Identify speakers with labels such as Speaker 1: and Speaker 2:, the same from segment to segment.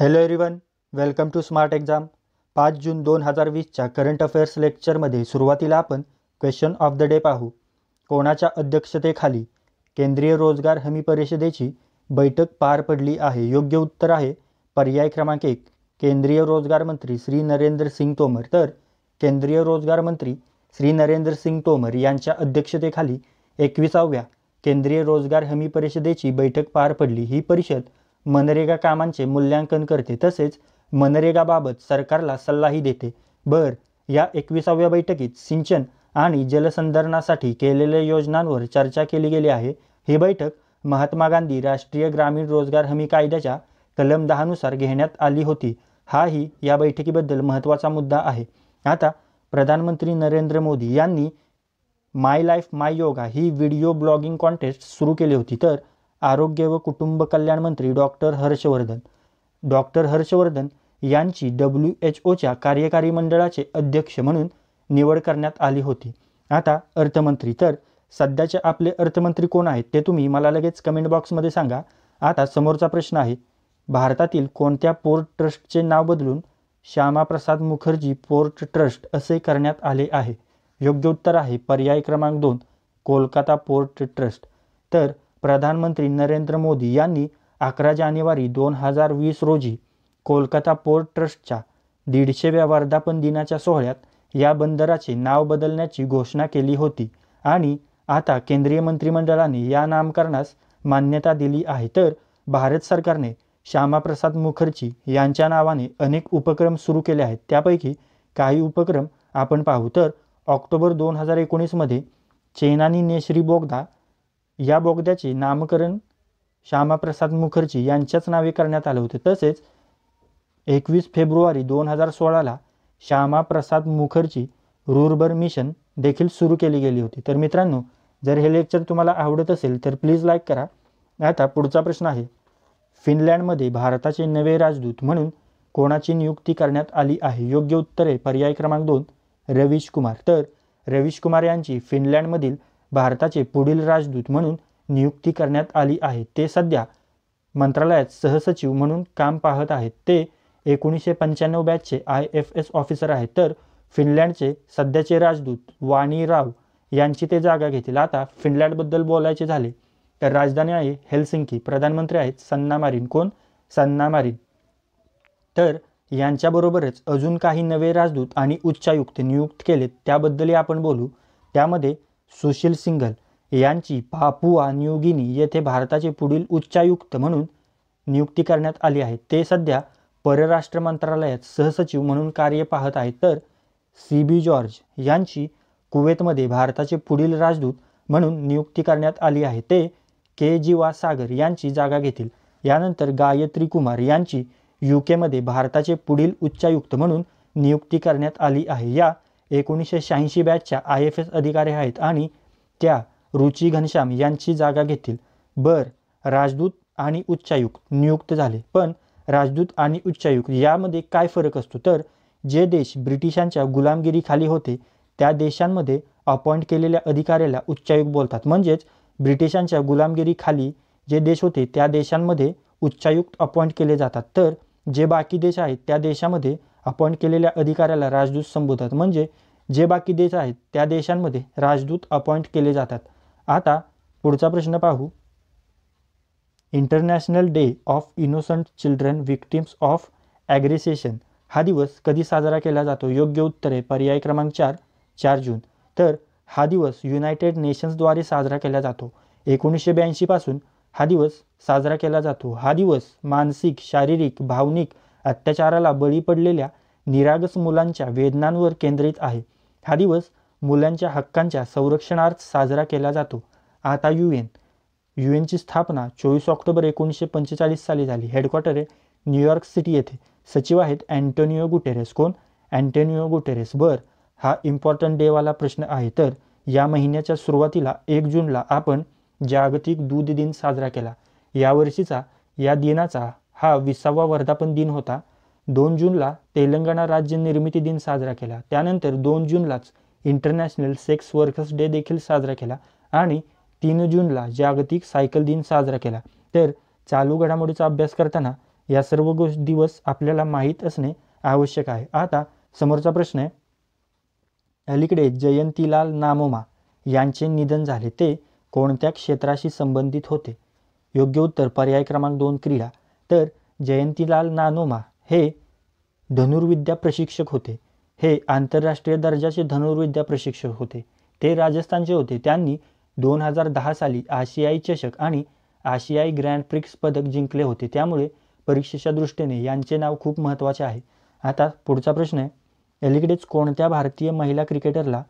Speaker 1: hello everyone welcome to smart exam पाच जून दोन हजार वीसच्या करंट अफेअर्स लेक्चरमध्ये सुरुवातीला आपण क्वेश्चन ऑफ द डे पाहू कोणाच्या अध्यक्षतेखाली केंद्रीय रोजगार हमी परिषदेची बैठक पार पडली आहे योग्य उत्तर आहे पर्याय क्रमांक एक केंद्रीय रोजगार मंत्री श्री नरेंद्र सिंग तोमर तर केंद्रीय रोजगार मंत्री श्री नरेंद्र सिंग तोमर यांच्या अध्यक्षतेखाली एकविसाव्या केंद्रीय रोजगार हमी परिषदेची बैठक पार पडली ही परिषद मनरेगा कामांचे मूल्यांकन करते तसेच मनरेगाबाबत सरकारला सल्लाही देते बर या एकविसाव्या बैठकीत सिंचन आणि जलसंधारणासाठी केलेल्या योजनांवर चर्चा केली गेली आहे ही बैठक महात्मा गांधी राष्ट्रीय ग्रामीण रोजगार हमी कायद्याच्या कलम दहानुसार घेण्यात आली होती हाही या बैठकीबद्दल महत्त्वाचा मुद्दा आहे आता प्रधानमंत्री नरेंद्र मोदी यांनी माय लाईफ माय योगा ही व्हिडिओ ब्लॉगिंग कॉन्टेस्ट सुरू केली होती तर आरोग्य व कुटुंब कल्याण मंत्री डॉक्टर हर्षवर्धन डॉक्टर हर्षवर्धन यांची डब्ल्यू एच ओच्या कार्यकारी मंडळाचे अध्यक्ष म्हणून निवड करण्यात आली होती आता अर्थमंत्री तर सध्याचे आपले अर्थमंत्री कोण आहेत ते तुम्ही मला लगेच कमेंट बॉक्समध्ये सांगा आता समोरचा प्रश्न आहे भारतातील कोणत्या पोर्ट ट्रस्टचे नाव बदलून श्यामाप्रसाद मुखर्जी पोर्ट ट्रस्ट असे करण्यात आले आहे योग्य उत्तर आहे पर्याय क्रमांक दोन कोलकाता पोर्ट ट्रस्ट तर प्रधानमंत्री नरेंद्र मोदी यांनी अकरा जानेवारी दोन हजार वीस रोजी कोलकाता पोर्ट ट्रस्टच्या दीडशेव्या वर्धापन दिनाच्या सोहळ्यात या बंदराचे नाव बदलण्याची घोषणा केली होती आणि आता केंद्रीय मंत्रिमंडळाने या नामकरणास मान्यता दिली आहे तर भारत सरकारने श्यामाप्रसाद मुखर्जी यांच्या नावाने अनेक उपक्रम सुरू केले आहेत त्यापैकी काही उपक्रम आपण पाहू तर ऑक्टोबर दोन हजार एकोणीसमध्ये चेनानी नेश्री बोगदा या बोगद्याचे नामकरण श्यामाप्रसाद मुखर्जी यांच्याच नावे करण्यात आले होते तसेच एकवीस फेब्रुवारी दोन हजार सोळाला श्यामाप्रसाद मुखर्जी रूरबर मिशन देखील सुरू केली गेली होती तर मित्रांनो जर हे लेक्चर तुम्हाला आवडत असेल तर प्लीज लाईक करा आता पुढचा प्रश्न आहे फिनलँडमध्ये भारताचे नवे राजदूत म्हणून कोणाची नियुक्ती करण्यात आली आहे योग्य उत्तरे पर्याय क्रमांक दोन रवीश कुमार तर रवीश कुमार यांची फिनलँडमधील भारताचे पुढील राजदूत म्हणून नियुक्ती करण्यात आली आहे ते सध्या मंत्रालयात सहसचिव म्हणून काम पाहत आहेत ते एकोणीसशे पंच्याण्णव बॅचचे आय एफ एस ऑफिसर आहेत तर फिनलँडचे सध्याचे राजदूत वाणी राव यांची ते जागा घेतील आता फिनलँडबद्दल बोलायचे झाले तर राजधानी आहे हेलसिंकी प्रधानमंत्री आहेत सन्ना मारिन कोण सन्ना मारिन तर यांच्याबरोबरच अजून काही नवे राजदूत आणि उच्चायुक्त नियुक्त केलेत त्याबद्दलही आपण बोलू त्यामध्ये सुशील सिंघल यांची पापुआ न्यूगिनी येथे भारताचे पुढील उच्चायुक्त म्हणून नियुक्ती करण्यात आली आहे ते सध्या परराष्ट्र मंत्रालयात सहसचिव म्हणून कार्य पाहत आहेत तर सी बी जॉर्ज यांची कुवेतमध्ये भारताचे पुढील राजदूत म्हणून नियुक्ती करण्यात आली आहे ते के जीवा सागर यांची जागा घेतील यानंतर गायत्री कुमार यांची यू केमध्ये भारताचे पुढील उच्चायुक्त म्हणून नियुक्ती करण्यात आली आहे या एकोणीसशे शहाऐंशी बॅचच्या आय एफ एस अधिकारी आहेत आणि त्या रुची घनश्याम यांची जागा घेतील बर राजदूत आणि उच्चायुक्त नियुक्त झाले पण राजदूत आणि उच्चायुक्त यामध्ये काय फरक असतो तर जे देश ब्रिटिशांच्या गुलामगिरीखाली होते त्या देशांमध्ये अपॉइंट केलेल्या अधिकाऱ्याला उच्चायुक्त बोलतात म्हणजेच ब्रिटिशांच्या गुलामगिरीखाली जे देश होते त्या देशांमध्ये उच्चायुक्त अपॉइंट केले जातात तर जे बाकी देश आहेत त्या देशामध्ये अपॉइंट केलेल्या अधिकाऱ्याला राजदूत संबोधतात म्हणजे जे बाकी देश आहेत त्या देशांमध्ये राजदूत अपॉइंट केले जातात आता पुढचा प्रश्न पाहू international day of innocent children victims of aggression हा दिवस कधी साजरा केला जातो योग्य उत्तरे पर्याय क्रमांक चार चार जून तर हा दिवस युनायटेड नेशन्सद्वारे साजरा केला जातो एकोणीसशे ब्याऐंशीपासून हा दिवस साजरा केला जातो हा दिवस मानसिक शारीरिक भावनिक अत्याचाराला बळी पडलेल्या निरागस मुलांच्या वेदनांवर केंद्रित आहे हा दिवस मुलांच्या हक्कांच्या संरक्षणार्थ साजरा केला जातो आता यू एन यू एनची स्थापना चोवीस ऑक्टोबर एकोणीसशे पंचेचाळीस साली झाली हेडक्वार्टर आहे न्यूयॉर्क सिटी येथे सचिव आहेत अँटोनिओ गुटेरेस कोण अँटोनिओ गुटेरेस बर हा इम्पॉर्टंट डेवाला प्रश्न आहे तर या महिन्याच्या सुरुवातीला एक जूनला आपण जागतिक दूध दिन साजरा केला यावर्षीचा या दिनाचा हा विसावा वर्धापन दिन होता दोन जूनला तेलंगणा राज्य निर्मिती दिन साजरा केला त्यानंतर दोन जूनलाच इंटरनॅशनल सेक्स वर्कर्स डे देखील साजरा केला आणि तीन जूनला जागतिक सायकल दिन साजरा केला तर चालू घडामोडीचा अभ्यास करताना या सर्व गोष्ट दिवस आपल्याला माहीत असणे आवश्यक आहे आता समोरचा प्रश्न आहे अलीकडे जयंतीलाल नामोमा यांचे निधन झाले ते कोणत्या क्षेत्राशी संबंधित होते योग्य उत्तर पर्याय क्रमांक दोन क्रीडा डॉक्टर जयंतीलाल नानोमा हे धनुर्विद्या प्रशिक्षक होते हे आंतरराष्ट्रीय दर्जाचे धनुर्विद्या प्रशिक्षक होते ते राजस्थानचे होते त्यांनी दोन हजार दहा साली आशियाई चषक आणि आशियाई ग्रँड प्रिक्स पदक जिंकले होते त्यामुळे परीक्षेच्या दृष्टीने यांचे नाव खूप महत्त्वाचे आहे आता पुढचा प्रश्न आहे अलीकडेच कोणत्या भारतीय महिला क्रिकेटरला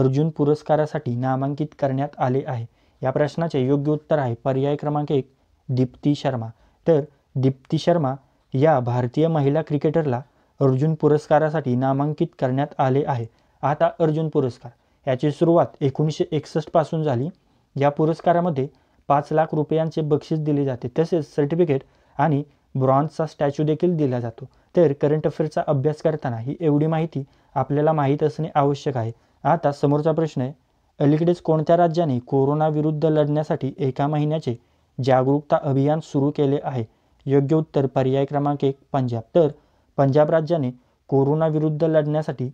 Speaker 1: अर्जुन पुरस्कारासाठी नामांकित करण्यात आले आहे या प्रश्नाचे योग्य उत्तर आहे पर्याय क्रमांक एक दीप्ती शर्मा तर दीप्ती शर्मा या भारतीय महिला क्रिकेटरला अर्जुन पुरस्कारासाठी नामांकित करण्यात आले आहे आता अर्जुन पुरस्कार याची सुरुवात एकोणीसशे एकसष्टपासून झाली या पुरस्कारामध्ये पाच लाख रुपयांचे बक्षीस दिले जाते तसेच सर्टिफिकेट आणि ब्रॉन्झचा स्टॅच्यू देखील दिला जातो तर करंट अफेअरचा अभ्यास करताना ही एवढी माहिती आपल्याला माहीत असणे आवश्यक आहे आता समोरचा प्रश्न आहे अलीकडेच कोणत्या राज्याने कोरोनाविरुद्ध लढण्यासाठी एका महिन्याचे जागरूकता अभियान सुरू केले आहे योग्य उत्तर पर्याय क्रमांक एक पंजाब तर पंजाब राज्याने कोरोनाविरुद्ध लढण्यासाठी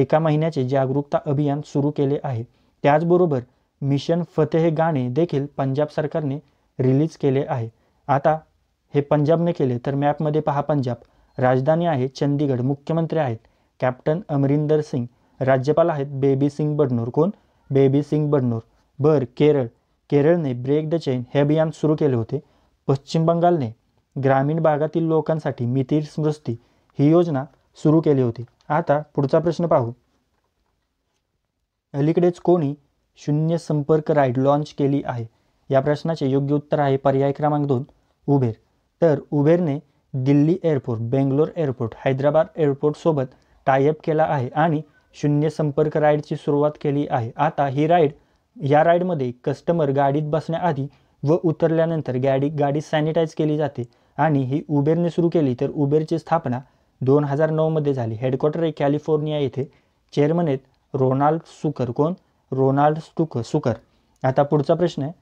Speaker 1: एका महिन्याचे जागरूकता अभियान सुरू केले आहे त्याचबरोबर मिशन फतेह गाणे देखील पंजाब सरकारने रिलीज केले आहे आता हे पंजाबने केले तर मॅपमध्ये पहा पंजाब राजधानी आहे चंदीगड मुख्यमंत्री आहेत कॅप्टन अमरिंदर सिंग राज्यपाल आहेत बेबी सिंग बडनोर कोण बेबी सिंग बडनोर बर केरळ केरळने ब्रेक द चेन हे अभियान सुरू केले होते पश्चिम बंगालने ग्रामीण भागातील लोकांसाठी मितीर स्मृती ही योजना सुरू केली होती आता पुढचा प्रश्न पाहू अलीकडेच कोणी शून्य संपर्क राईड लॉन्च केली आहे या प्रश्नाचे योग्य उत्तर आहे पर्याय क्रमांक दोन उबेर तर उबेरने दिल्ली एअरपोर्ट बेंगलोर एअरपोर्ट हैदराबाद एअरपोर्टसोबत टायअप केला आहे आणि शून्य संपर्क राईडची सुरुवात केली आहे आता ही राईड या राईडमध्ये कस्टमर गाडीत बसण्याआधी व उतरल्यानंतर गाडी गाडी सॅनिटाईज केली जाते आणि ही उबेरने सुरू केली तर उबेरची स्थापना दोन हजार नऊमध्ये झाली हेडक्वॉर्टर हे कॅलिफोर्निया येथे चेअरमन आहेत रोनाल्ड सुकर कोण रोनाल्ड स्टुक सुकर आता पुढचा प्रश्न आहे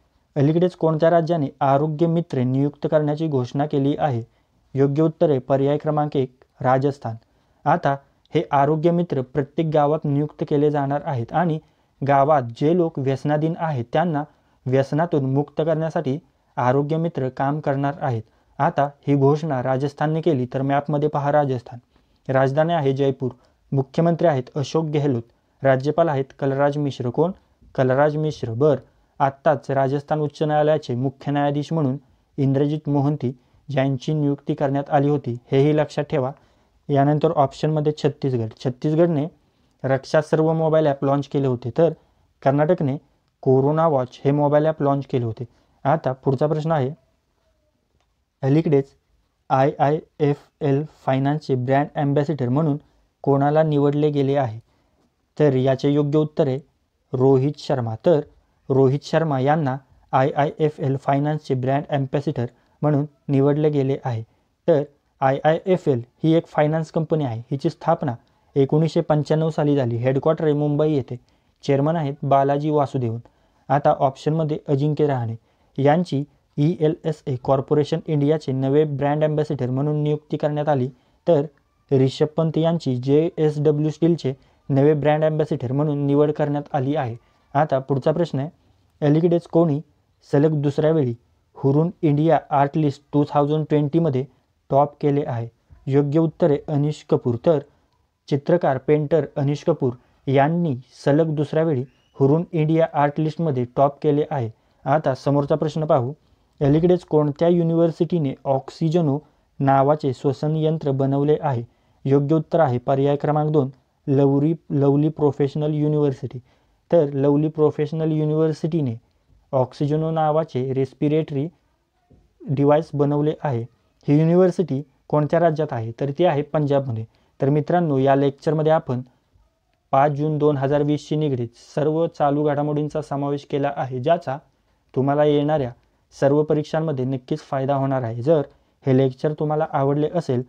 Speaker 1: अलीकडेच कोणत्या राज्याने आरोग्य मित्र नियुक्त करण्याची घोषणा केली आहे योग्य उत्तर आहे पर्याय क्रमांक एक राजस्थान आता हे आरोग्य मित्र प्रत्येक गावात नियुक्त केले जाणार आहेत आणि गावात जे लोक व्यसनाधीन आहेत त्यांना व्यसनातून मुक्त करण्यासाठी आरोग्य मित्र काम करणार आहेत आता ही घोषणा राजस्थानने केली तर मॅपमध्ये पहा राजस्थान राजधानी आहे जयपूर मुख्यमंत्री आहेत अशोक गेहलोत राज्यपाल आहेत कलराज मिश्र कोण कलराज मिश्र बर आत्ताच राजस्थान उच्च न्यायालयाचे मुख्य न्यायाधीश म्हणून इंद्रजित मोहंती यांची नियुक्ती करण्यात आली होती हेही लक्षात ठेवा यानंतर ऑप्शनमध्ये छत्तीसगड छत्तीसगडने रक्षा सर्व मोबाईल ॲप लॉन्च केले होते तर कर्नाटकने कोरोना वॉच हे मोबाईल ॲप लाँच केले होते आता पुढचा प्रश्न आहे अलीकडेच आय आय एफ एल फायनान्सचे ब्रँड ॲम्बॅसिडर म्हणून कोणाला निवडले गेले आहे तर याचे योग्य उत्तर आहे रोहित शर्मा तर रोहित शर्मा यांना आय आय एफ एल फायनान्सचे ब्रँड ॲम्बॅसिडर म्हणून निवडले गेले आहे तर आय आय एफ एल ही एक फायनान्स कंपनी आहे हिची स्थापना एकोणीसशे पंच्याण्णव साली झाली हेडक्वार्टर आहे मुंबई येथे चेअरमन आहेत बालाजी वासुदेवन आता ऑप्शनमध्ये अजिंक्य रहाणे यांची E L S A corporation इंडियाचे नवे ब्रँड अँबॅसिडर म्हणून नियुक्ती करण्यात आली तर रिषभ पंत यांची जे एस डब्ल्यू स्टीलचे नवे ब्रँड अँबॅसिडर म्हणून निवड करण्यात आली आहे आता पुढचा प्रश्न आहे अलीकडेच कोणी सलग दुसऱ्या वेळी Hurun India art list two thousand ट्वेंटीमध्ये टॉप केले आहे योग्य उत्तरे अनिश कपूर तर चित्रकार पेंटर अनिश कपूर यांनी सलग दुसऱ्या वेळी हुरून इंडिया आर्ट लिस्टमध्ये टॉप केले आहे आता समोरचा प्रश्न पाहू अलीकडेच कोणत्या युनिव्हर्सिटीने ऑक्सिजनो नावाचे श्वसन यंत्र बनवले आहे योग्य उत्तर आहे पर्याय क्रमांक दोन लवली लवली प्रोफेशनल युनिव्हर्सिटी तर लवली प्रोफेशनल युनिव्हर्सिटीने ऑक्सिजनो नावाचे रेस्पिरेटरी डिव्हाइस बनवले आहे ही युनिव्हर्सिटी कोणत्या राज्यात आहे तर ती आहे पंजाबमध्ये तर मित्रांनो या लेक्चरमध्ये आपण पाच जून दोन हजार वीसशी निगडीत सर्व चालू घडामोडींचा समावेश केला आहे ज्याचा तुम्हाला येणाऱ्या सर्व परीक्षांमध्ये नक्कीच फायदा होणार आहे जर हे लेक्चर तुम्हाला आवडले असेल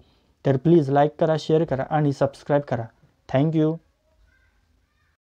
Speaker 1: तर प्लीज लाईक करा शेअर करा आणि सबस्क्राईब करा थँक्यू